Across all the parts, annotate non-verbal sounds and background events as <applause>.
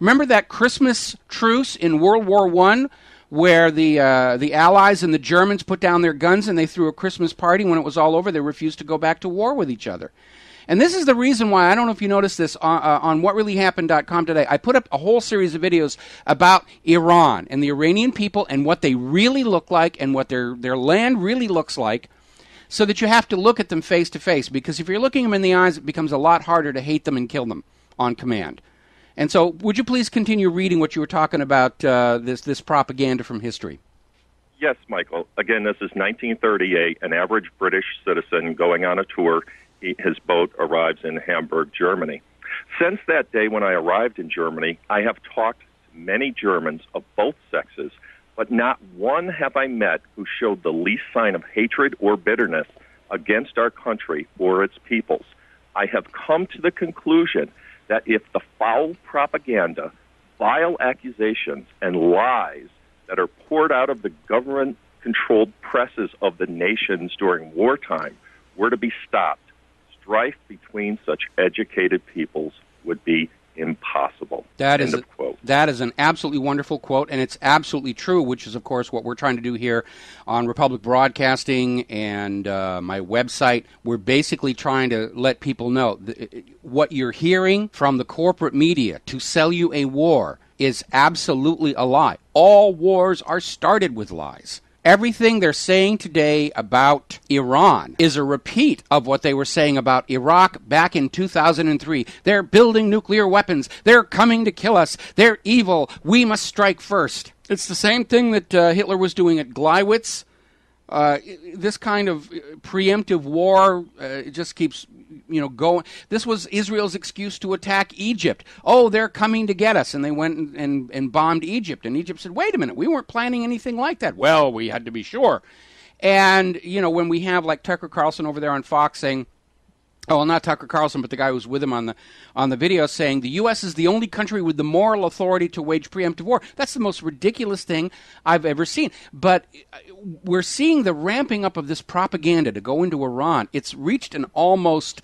Remember that Christmas truce in World War One, where the uh, the Allies and the Germans put down their guns and they threw a Christmas party. When it was all over, they refused to go back to war with each other. And this is the reason why I don't know if you noticed this on, uh, uh, on whatreallyhappened.com today. I put up a whole series of videos about Iran and the Iranian people and what they really look like and what their their land really looks like so that you have to look at them face to face because if you're looking them in the eyes, it becomes a lot harder to hate them and kill them on command. And so, would you please continue reading what you were talking about uh, this this propaganda from history? Yes, Michael. Again, this is 1938. An average British citizen going on a tour. He, his boat arrives in Hamburg, Germany. Since that day when I arrived in Germany, I have talked to many Germans of both sexes, but not one have I met who showed the least sign of hatred or bitterness against our country or its peoples. I have come to the conclusion that if the foul propaganda, vile accusations, and lies that are poured out of the government controlled presses of the nations during wartime were to be stopped, strife between such educated peoples would be impossible. That End is a, quote. That is an absolutely wonderful quote, and it's absolutely true, which is, of course, what we're trying to do here on Republic Broadcasting and uh, my website. We're basically trying to let people know th- what you're hearing from the corporate media to sell you a war is absolutely a lie. All wars are started with lies. Everything they're saying today about Iran is a repeat of what they were saying about Iraq back in 2003. They're building nuclear weapons. They're coming to kill us. They're evil. We must strike first. It's the same thing that uh, Hitler was doing at Gleiwitz uh, this kind of uh, preemptive war uh, just keeps you know going this was israel's excuse to attack egypt oh they're coming to get us and they went and, and, and bombed egypt and egypt said wait a minute we weren't planning anything like that well we had to be sure and you know when we have like tucker carlson over there on fox saying Oh, well, not Tucker Carlson, but the guy who's with him on the on the video saying the U.S. is the only country with the moral authority to wage preemptive war. That's the most ridiculous thing I've ever seen. But uh, we're seeing the ramping up of this propaganda to go into Iran. It's reached an almost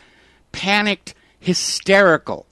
panicked, hysterical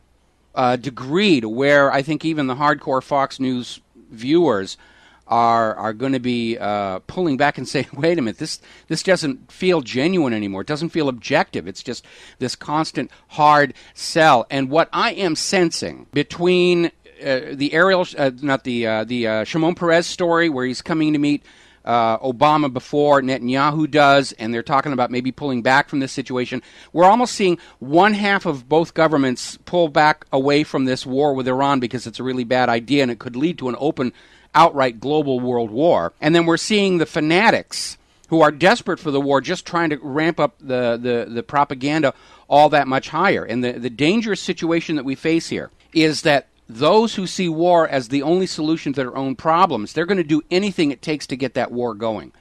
uh, degree to where I think even the hardcore Fox News viewers are are going to be uh, pulling back and <laughs> saying, "Wait a minute, this this doesn't feel genuine anymore. It doesn't feel objective. It's just this constant hard sell." And what I am sensing between uh, the Ariel, uh, not the uh, the uh, Shimon Perez story, where he's coming to meet. Uh, Obama before Netanyahu does, and they're talking about maybe pulling back from this situation. We're almost seeing one half of both governments pull back away from this war with Iran because it's a really bad idea and it could lead to an open outright global world war. And then we're seeing the fanatics who are desperate for the war just trying to ramp up the, the, the propaganda all that much higher. And the, the dangerous situation that we face here is that those who see war as the only solution to their own problems, they're going to do anything it takes to get that war going.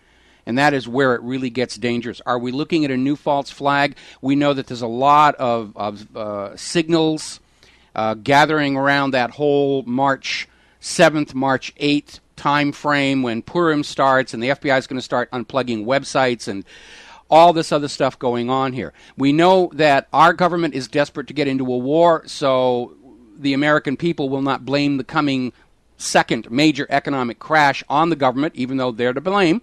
And that is where it really gets dangerous. Are we looking at a new false flag? We know that there's a lot of, of uh, signals uh, gathering around that whole march 7th, March 8th time frame when Purim starts and the FBI is going to start unplugging websites and all this other stuff going on here. We know that our government is desperate to get into a war, so the American people will not blame the coming second major economic crash on the government, even though they're to blame.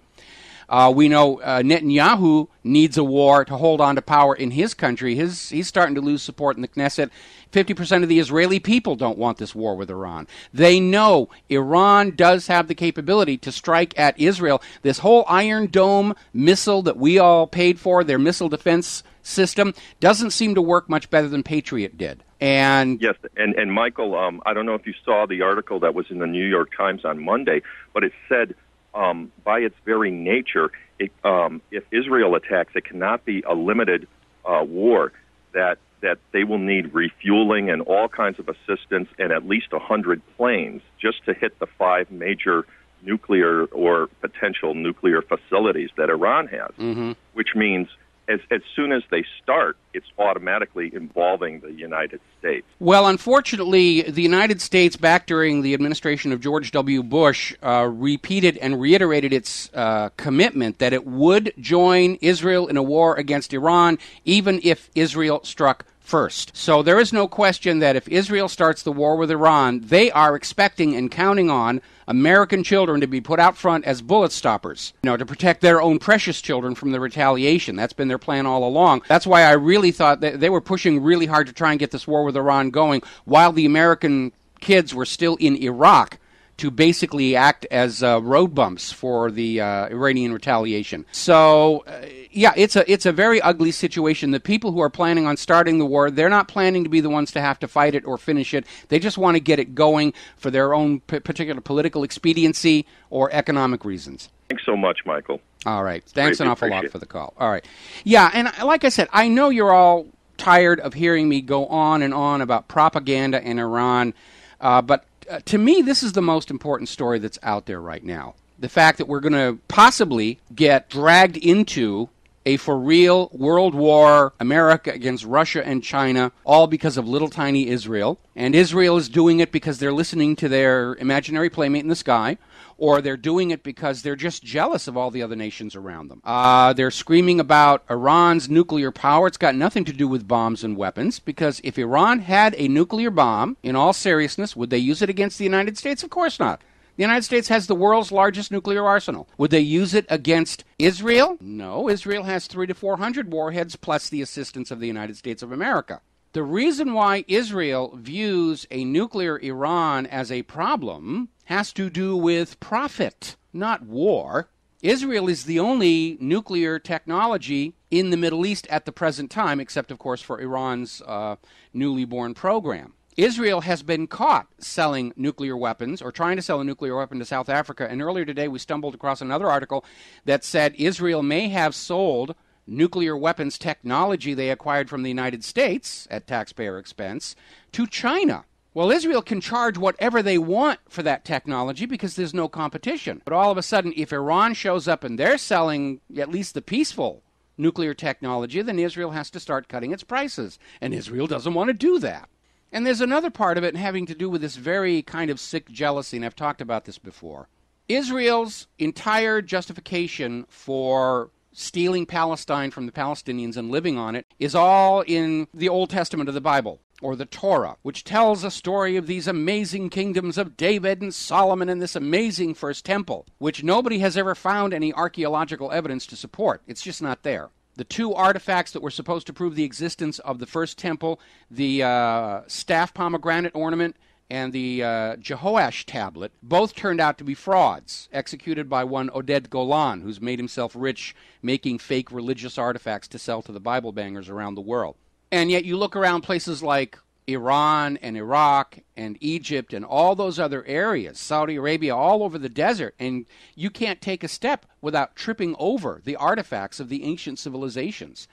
Uh, we know uh, Netanyahu needs a war to hold on to power in his country. His, he's starting to lose support in the Knesset. 50% of the Israeli people don't want this war with Iran. They know Iran does have the capability to strike at Israel. This whole Iron Dome missile that we all paid for, their missile defense system, doesn't seem to work much better than Patriot did. And yes, and and Michael, um, I don't know if you saw the article that was in the New York Times on Monday, but it said um, by its very nature, it, um, if Israel attacks, it cannot be a limited uh, war. That that they will need refueling and all kinds of assistance and at least a hundred planes just to hit the five major nuclear or potential nuclear facilities that Iran has, mm-hmm. which means as, as soon as they start, it's automatically involving the United States. Well, unfortunately, the United States, back during the administration of George W. Bush, uh, repeated and reiterated its uh, commitment that it would join Israel in a war against Iran, even if Israel struck first. So there is no question that if Israel starts the war with Iran, they are expecting and counting on American children to be put out front as bullet stoppers, you know, to protect their own precious children from the retaliation. That's been their plan all along. That's why I really thought that they were pushing really hard to try and get this war with Iran going while the American kids were still in Iraq to basically act as uh, road bumps for the uh, Iranian retaliation. So. Uh, yeah, it's a it's a very ugly situation. The people who are planning on starting the war, they're not planning to be the ones to have to fight it or finish it. They just want to get it going for their own p- particular political expediency or economic reasons. Thanks so much, Michael. All right, thanks an awful lot for the call. All right, yeah, and like I said, I know you're all tired of hearing me go on and on about propaganda and Iran, uh, but uh, to me, this is the most important story that's out there right now. The fact that we're going to possibly get dragged into a for real world war America against Russia and China, all because of little tiny Israel. And Israel is doing it because they're listening to their imaginary playmate in the sky, or they're doing it because they're just jealous of all the other nations around them. Uh, they're screaming about Iran's nuclear power. It's got nothing to do with bombs and weapons, because if Iran had a nuclear bomb, in all seriousness, would they use it against the United States? Of course not. The United States has the world's largest nuclear arsenal. Would they use it against Israel? No, Israel has three to four hundred warheads plus the assistance of the United States of America. The reason why Israel views a nuclear Iran as a problem has to do with profit, not war. Israel is the only nuclear technology in the Middle East at the present time, except, of course, for Iran's uh, newly born program. Israel has been caught selling nuclear weapons or trying to sell a nuclear weapon to South Africa. And earlier today, we stumbled across another article that said Israel may have sold nuclear weapons technology they acquired from the United States at taxpayer expense to China. Well, Israel can charge whatever they want for that technology because there's no competition. But all of a sudden, if Iran shows up and they're selling at least the peaceful nuclear technology, then Israel has to start cutting its prices. And Israel doesn't want to do that. And there's another part of it having to do with this very kind of sick jealousy, and I've talked about this before. Israel's entire justification for stealing Palestine from the Palestinians and living on it is all in the Old Testament of the Bible or the Torah, which tells a story of these amazing kingdoms of David and Solomon and this amazing First Temple, which nobody has ever found any archaeological evidence to support. It's just not there the two artifacts that were supposed to prove the existence of the first temple the uh, staff pomegranate ornament and the uh, Jehoash tablet both turned out to be frauds, executed by one Oded Golan, who's made himself rich making fake religious artifacts to sell to the Bible bangers around the world. And yet, you look around places like Iran and Iraq and Egypt and all those other areas, Saudi Arabia, all over the desert. And you can't take a step without tripping over the artifacts of the ancient civilizations.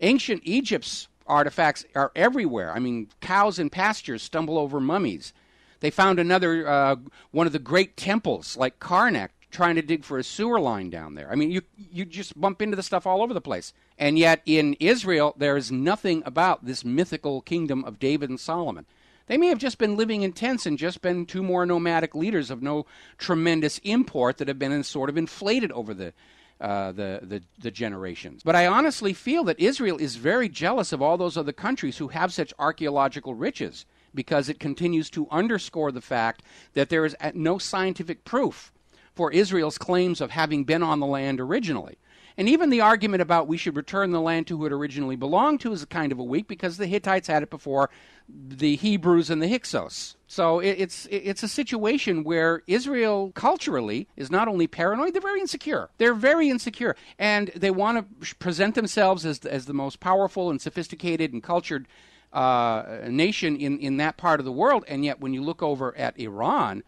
Ancient Egypt's artifacts are everywhere. I mean, cows in pastures stumble over mummies. They found another uh, one of the great temples, like Karnak, trying to dig for a sewer line down there. I mean, you you just bump into the stuff all over the place. And yet in Israel there is nothing about this mythical kingdom of David and Solomon. They may have just been living in tents and just been two more nomadic leaders of no tremendous import that have been sort of inflated over the uh, the, the, the generations. But I honestly feel that Israel is very jealous of all those other countries who have such archaeological riches because it continues to underscore the fact that there is no scientific proof for Israel's claims of having been on the land originally. And even the argument about we should return the land to who it originally belonged to is a kind of a weak because the Hittites had it before the Hebrews and the Hyksos. So it's it's a situation where Israel culturally is not only paranoid, they're very insecure. They're very insecure, and they want to present themselves as as the most powerful and sophisticated and cultured uh, nation in in that part of the world. And yet, when you look over at Iran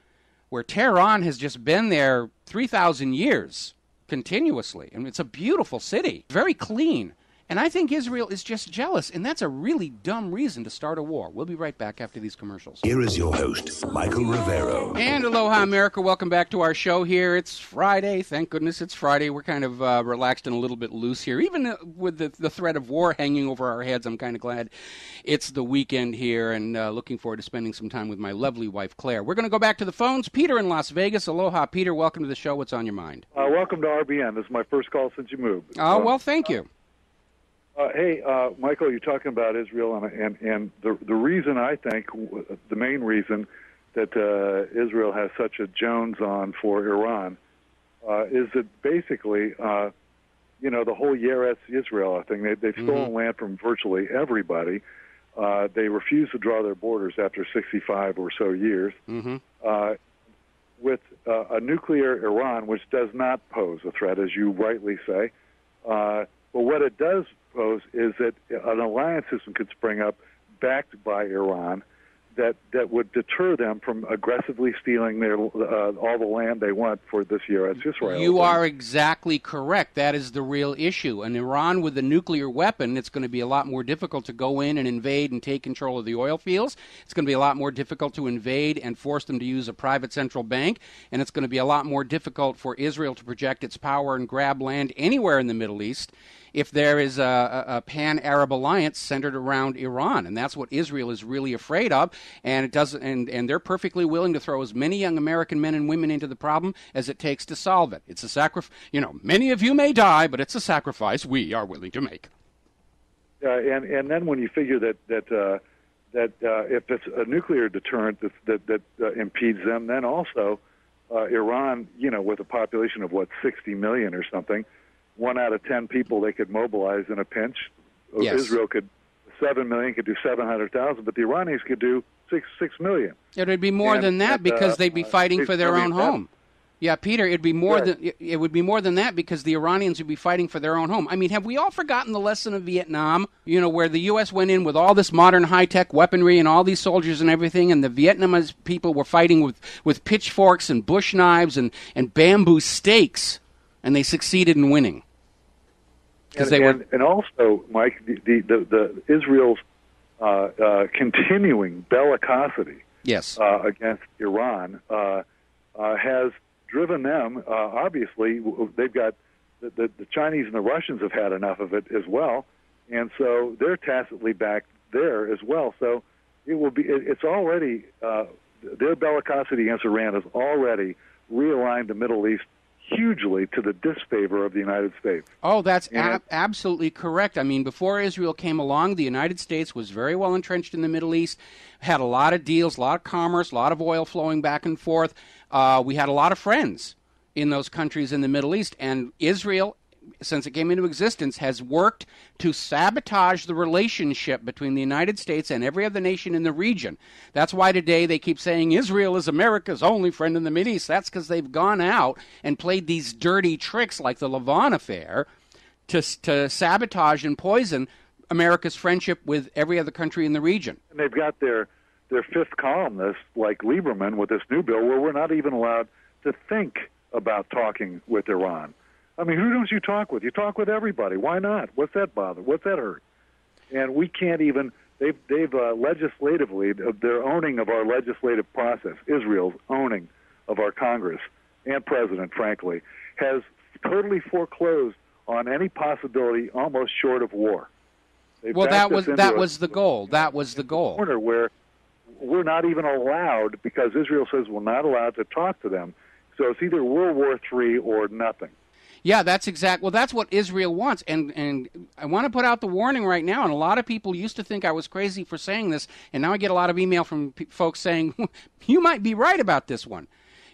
where Tehran has just been there 3,000 years continuously. I and mean, it's a beautiful city, very clean. And I think Israel is just jealous, and that's a really dumb reason to start a war. We'll be right back after these commercials. Here is your host, Michael Rivero. And aloha, America. Welcome back to our show here. It's Friday. Thank goodness it's Friday. We're kind of uh, relaxed and a little bit loose here. Even uh, with the, the, threat of war hanging over our heads, I'm kind of glad it's the weekend here and uh, looking forward to spending some time with my lovely wife, Claire. We're going to go back to the phones. Peter in Las Vegas. Aloha, Peter. Welcome to the show. What's on your mind? Uh, welcome to RBN. This is my first call since you moved. Oh, well, thank you. Uh, hey, uh, Michael, you're talking about Israel, and, and, and the, the reason I think, the main reason that uh, Israel has such a Jones on for Iran uh, is that basically, uh, you know, the whole Yeretz Israel thing, they, they've mm-hmm. stolen mm-hmm. land from virtually everybody. Uh, they refuse to draw their borders after 65 or so years. Mm-hmm. with a nuclear Iran, which does not pose a threat, as you rightly say, but what it does pose is that an alliance system could spring up backed by Iran that that would deter them from aggressively stealing their uh, all the land they want for this year as Israel. You are exactly correct. That is the real issue. And Iran with a nuclear weapon, it's going to be a lot more difficult to go in and invade and take control of the oil fields. It's going to be a lot more difficult to invade and force them to use a private central bank, and it's going to be a lot more difficult for Israel to project its power and grab land anywhere in the Middle East if there is a, a, pan Arab alliance centered around Iran. And that's what Israel is really afraid of. And, it does, and, and they're perfectly willing to throw as many young American men and women into the problem as it takes to solve it. It's a sacrifice. You know, many of you may die, but it's a sacrifice we are willing to make. Uh, and, and then when you figure that, that uh that uh, if it's a nuclear deterrent that that, that uh, impedes them, then also uh, Iran, you know, with a population of what 60 million or something, one out of ten people they could mobilize in a pinch. Uh, yes. Israel could seven million could do seven hundred thousand, but the Iranians could do six six million. It'd be more and, than that and, uh, because uh, they'd be fighting uh, for their own home. Yeah, Peter, it'd be more right. than it would be more than that because the Iranians would be fighting for their own home. I mean, have we all forgotten the lesson of Vietnam? You know, where the U.S. went in with all this modern high-tech weaponry and all these soldiers and everything, and the Vietnamese people were fighting with, with pitchforks and bush knives and, and bamboo stakes, and they succeeded in winning they and, were. And also, Mike, the the, the, the Israel's uh, uh, continuing bellicosity yes uh, against Iran uh, uh, has driven them. Uh, obviously, they've got the, the, the Chinese and the Russians have had enough of it as well, and so they're tacitly back there as well. So it will be. It, it's already their bellicosity against Iran has already realigned the Middle East hugely to the disfavor of the United States. Oh, that's ab- absolutely correct. I mean, before Israel came along, the United States was very well entrenched in the Middle East, had a lot of deals, a lot of commerce, a lot of oil flowing back and forth. Uh, we had a lot of friends in those countries in the Middle East, and Israel since it came into existence, has worked to sabotage the relationship between the United States and every other nation in the region. That's why today they keep saying Israel is America's only friend in the Middle East. That's because they've gone out and played these dirty tricks like the Levant affair to, to sabotage and poison America's friendship with every other country in the region. And they've got their their fifth columnist, like Lieberman, with this new bill, where we're not even allowed to think about talking with Iran. I mean, who don't you talk with? You talk with everybody. Why not? What's that bother? What's that hurt? And we can't even. They've they've uh, legislatively their owning of our legislative process, Israel's owning of our Congress and president, frankly, has totally foreclosed on any possibility, almost short of war. They've well, that was that was the goal. That was the goal. Corner where we're not even allowed because Israel says we're not allowed to talk to them. So it's either World War III or nothing. Yeah, that's exact. Well, that's what Israel wants, and and I want to put out the warning right now. And a lot of people used to think I was crazy for saying this, and now I get a lot of email from p- folks saying <laughs> you might be right about this one.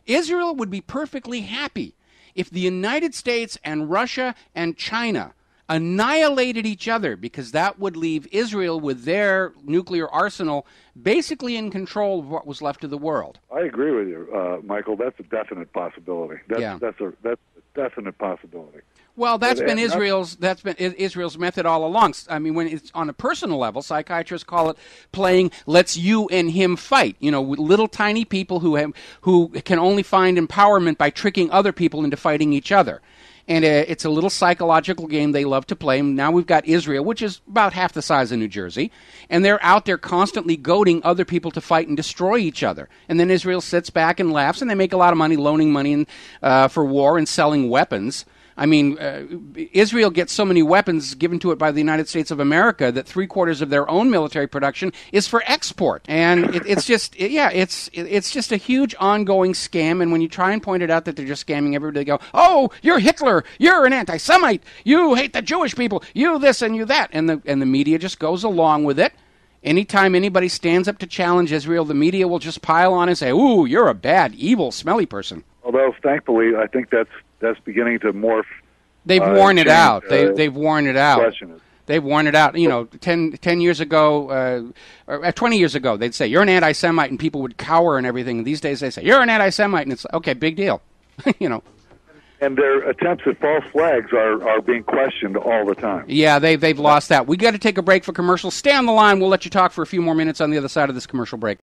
Israel would be perfectly happy if the United States and Russia and China annihilated each other because that would leave Israel with their nuclear arsenal basically in control of what was left of the world. I agree with you, uh, Michael. That's a definite possibility. That's, yeah. that's a that's a definite possibility. Well, that's been Israel's that's been Israel's method all along. I mean, when it's on a personal level, psychiatrists call it playing "let's you and him fight." You know, little tiny people who have, who can only find empowerment by tricking other people into fighting each other and uh, it's a little psychological game they love to play. now we've got Israel, which is about half the size of New Jersey, and they're out there constantly goading other people to fight and destroy each other. And then Israel sits back and laughs, and they make a lot of money loaning money in, uh, for war and selling weapons. I mean, uh, Israel gets so many weapons given to it by the United States of America that three quarters of their own military production is for export, and it, it's just it, yeah, it's it, it's just a huge ongoing scam. And when you try and point it out that they're just scamming everybody, they go, "Oh, you're Hitler, you're an anti-Semite, you hate the Jewish people, you this and you that," and the and the media just goes along with it. Anytime anybody stands up to challenge Israel, the media will just pile on and say, Ooh, you're a bad, evil, smelly person although thankfully, I think that's that's beginning to morph. They've uh, worn it out. Uh, they they've worn it out. They've worn it out. You know, 10, 10 years ago, uh, or uh, 20 years ago, they'd say, You're an anti Semite, and people would cower and everything. these days they say, You're an anti Semite. And it's okay, big deal. <laughs> you know. And their attempts at false flags are, are being questioned all the time. Yeah, they, they've lost that. we got to take a break for commercials. Stay on the line. We'll let you talk for a few more minutes on the other side of this commercial break.